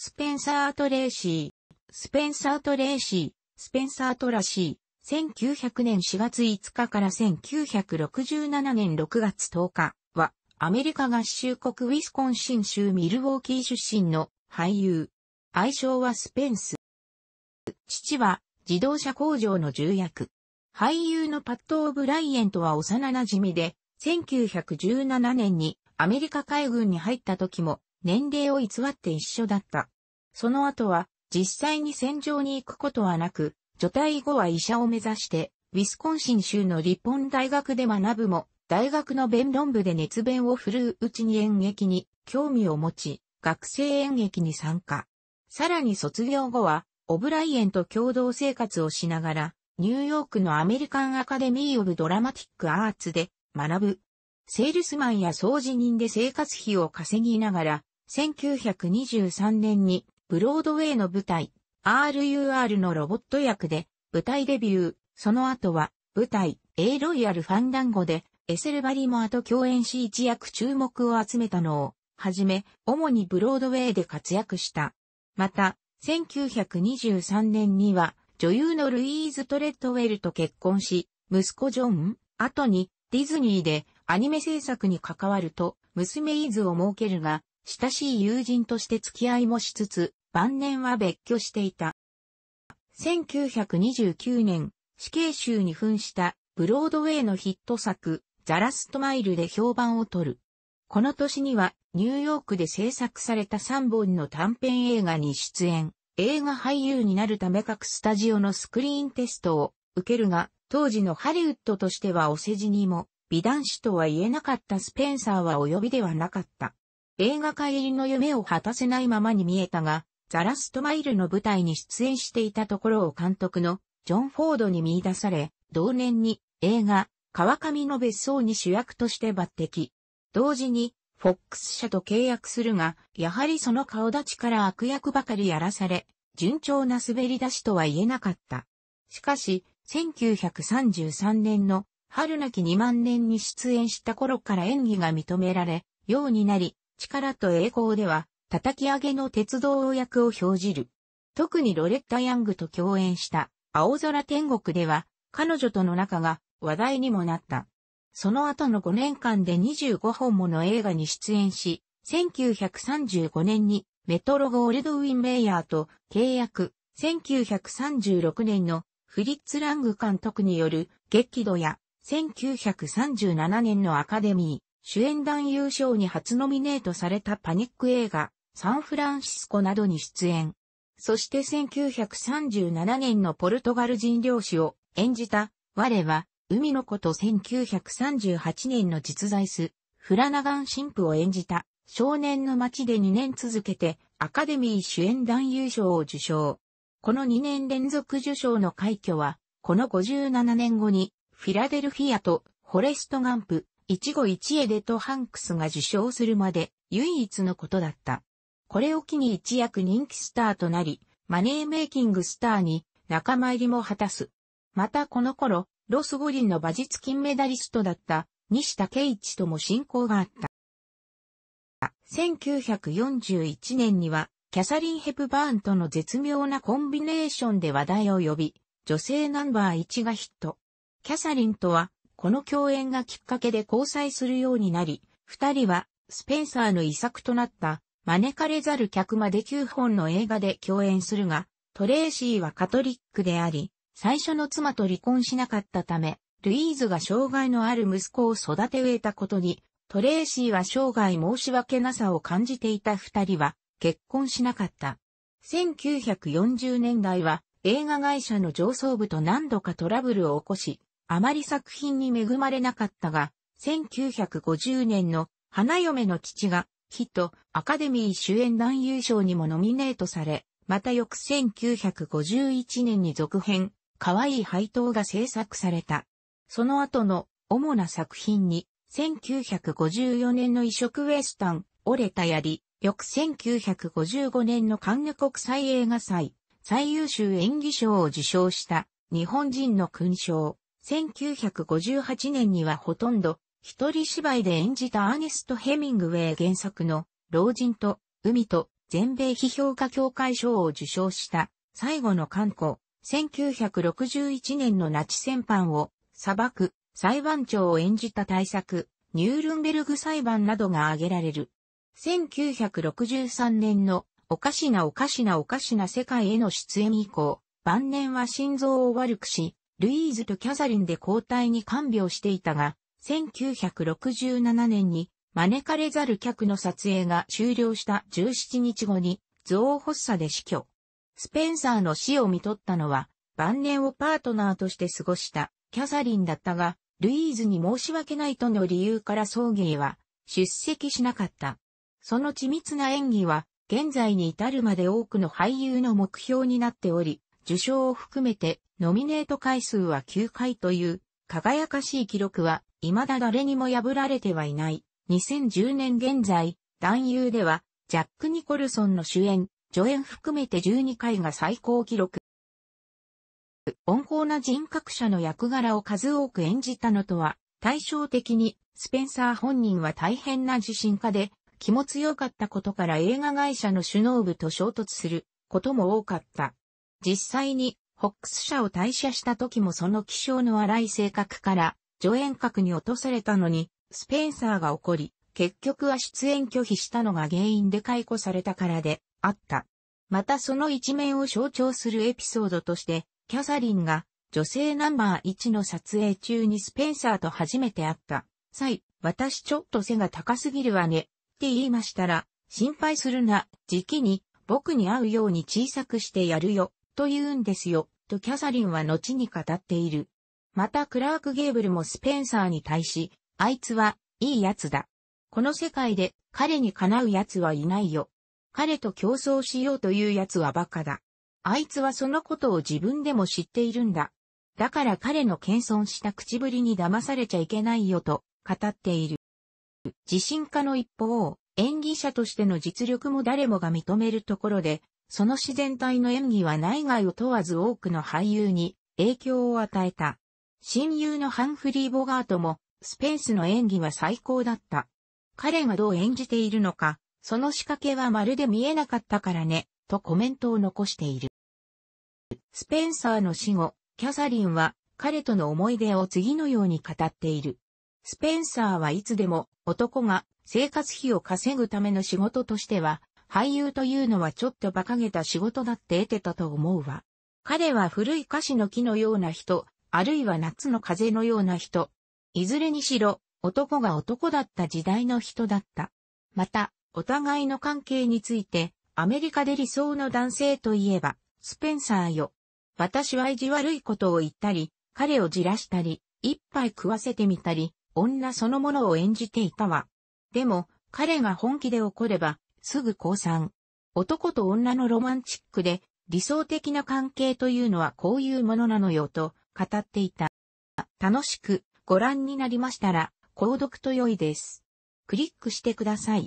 スペンサー・トレーシー、スペンサー・トレーシー、スペンサー・トラシー、1900年4月5日から1967年6月10日は、アメリカ合衆国ウィスコンシン州ミルウォーキー出身の俳優。愛称はスペンス。父は自動車工場の重役。俳優のパット・オブライエンとは幼馴染で、1917年にアメリカ海軍に入った時も年齢を偽って一緒だった。その後は、実際に戦場に行くことはなく、除隊後は医者を目指して、ウィスコンシン州のリポン大学で学ぶも、大学の弁論部で熱弁を振るううちに演劇に興味を持ち、学生演劇に参加。さらに卒業後は、オブライエンと共同生活をしながら、ニューヨークのアメリカンアカデミー・オブ・ドラマティック・アーツで学ぶ。セールスマンや掃除人で生活費を稼ぎながら、1923年にブロードウェイの舞台 RUR のロボット役で舞台デビュー、その後は舞台 A ロイヤルファンダンゴでエセル・バリモアと共演し一躍注目を集めたのをはじめ主にブロードウェイで活躍した。また1923年には女優のルイーズ・トレッドウェルと結婚し、息子ジョン、後にディズニーでアニメ制作に関わると娘イーズを設けるが、親しい友人として付き合いもしつつ、晩年は別居していた。1929年、死刑囚に扮したブロードウェイのヒット作、ザラストマイルで評判を取る。この年には、ニューヨークで制作された3本の短編映画に出演、映画俳優になるため各スタジオのスクリーンテストを受けるが、当時のハリウッドとしてはお世辞にも、美男子とは言えなかったスペンサーはお呼びではなかった。映画界入りの夢を果たせないままに見えたが、ザラストマイルの舞台に出演していたところを監督のジョン・フォードに見出され、同年に映画、川上の別荘に主役として抜擢。同時に、フォックス社と契約するが、やはりその顔立ちから悪役ばかりやらされ、順調な滑り出しとは言えなかった。しかし、1933年の春なき2万年に出演した頃から演技が認められ、ようになり、力と栄光では、叩き上げの鉄道役を表じる。特にロレッタ・ヤングと共演した青空天国では、彼女との仲が話題にもなった。その後の5年間で25本もの映画に出演し、1935年にメトロゴールドウィン・メイヤーと契約、1936年のフリッツ・ラング監督による激怒や1937年のアカデミー、主演男優賞に初ノミネートされたパニック映画、サンフランシスコなどに出演。そして1937年のポルトガル人漁師を演じた、我は、海の子と1938年の実在す、フラナガン神父を演じた、少年の街で2年続けて、アカデミー主演男優賞を受賞。この2年連続受賞の快挙は、この57年後に、フィラデルフィアと、フォレストガンプ、一期一会でトハンクスが受賞するまで唯一のことだった。これを機に一躍人気スターとなり、マネーメイキングスターに仲間入りも果たす。またこの頃、ロス五輪の馬術金メダリストだった西田圭一とも親交があった。1941年には、キャサリン・ヘプバーンとの絶妙なコンビネーションで話題を呼び、女性ナンバー1がヒット。キャサリンとは、この共演がきっかけで交際するようになり、二人はスペンサーの遺作となった招かれざる客まで9本の映画で共演するが、トレーシーはカトリックであり、最初の妻と離婚しなかったため、ルイーズが障害のある息子を育て植えたことに、トレーシーは生涯申し訳なさを感じていた二人は結婚しなかった。1940年代は映画会社の上層部と何度かトラブルを起こし、あまり作品に恵まれなかったが、1950年の花嫁の父がヒットアカデミー主演男優賞にもノミネートされ、また翌1951年に続編、可愛い配当が制作された。その後の主な作品に、1954年の移植ウエスタン、折れた槍、翌1955年のカンヌ国際映画祭、最優秀演技賞を受賞した日本人の勲章。1958年にはほとんど一人芝居で演じたアーネスト・ヘミングウェイ原作の老人と海と全米批評家協会賞を受賞した最後の観光1961年のナチ戦犯を裁く裁判長を演じた大作ニュールンベルグ裁判などが挙げられる。1963年のおかしなおかしなおかしな世界への出演以降、晩年は心臓を悪くし、ルイーズとキャサリンで交代に看病していたが、1967年に招かれざる客の撮影が終了した17日後に図王発作で死去。スペンサーの死を見取ったのは晩年をパートナーとして過ごしたキャサリンだったが、ルイーズに申し訳ないとの理由から葬儀は出席しなかった。その緻密な演技は現在に至るまで多くの俳優の目標になっており、受賞を含めてノミネート回数は9回という輝かしい記録は未だ誰にも破られてはいない。2010年現在、男優ではジャック・ニコルソンの主演、助演含めて12回が最高記録。温厚な人格者の役柄を数多く演じたのとは対照的にスペンサー本人は大変な自信家で気も強かったことから映画会社の首脳部と衝突することも多かった。実際に、ホックス社を退社した時もその気性の荒い性格から、助演格に落とされたのに、スペンサーが怒り、結局は出演拒否したのが原因で解雇されたからで、あった。またその一面を象徴するエピソードとして、キャサリンが、女性ナンバー1の撮影中にスペンサーと初めて会った。際、私ちょっと背が高すぎるわね、って言いましたら、心配するな、時期に、僕に会うように小さくしてやるよ、と言うんですよ、とキャサリンは後に語っている。またクラーク・ゲーブルもスペンサーに対し、あいつはいい奴だ。この世界で彼にかなう奴はいないよ。彼と競争しようという奴は馬鹿だ。あいつはそのことを自分でも知っているんだ。だから彼の謙遜した口ぶりに騙されちゃいけないよと語っている。自信家の一方、演技者としての実力も誰もが認めるところで、その自然体の演技は内外を問わず多くの俳優に影響を与えた。親友のハンフリー・ボガートも、スペースの演技は最高だった。彼がどう演じているのか、その仕掛けはまるで見えなかったからね、とコメントを残している。スペンサーの死後、キャサリンは彼との思い出を次のように語っている。スペンサーはいつでも男が生活費を稼ぐための仕事としては俳優というのはちょっと馬鹿げた仕事だって得てたと思うわ。彼は古い歌詞の木のような人、あるいは夏の風のような人。いずれにしろ、男が男だった時代の人だった。また、お互いの関係について、アメリカで理想の男性といえば、スペンサーよ。私は意地悪いことを言ったり、彼をじらしたり、一杯食わせてみたり、女そのものを演じていたわ。でも、彼が本気で怒れば、すぐ降参。男と女のロマンチックで理想的な関係というのはこういうものなのよと語っていた。楽しくご覧になりましたら、購読と良いです。クリックしてください。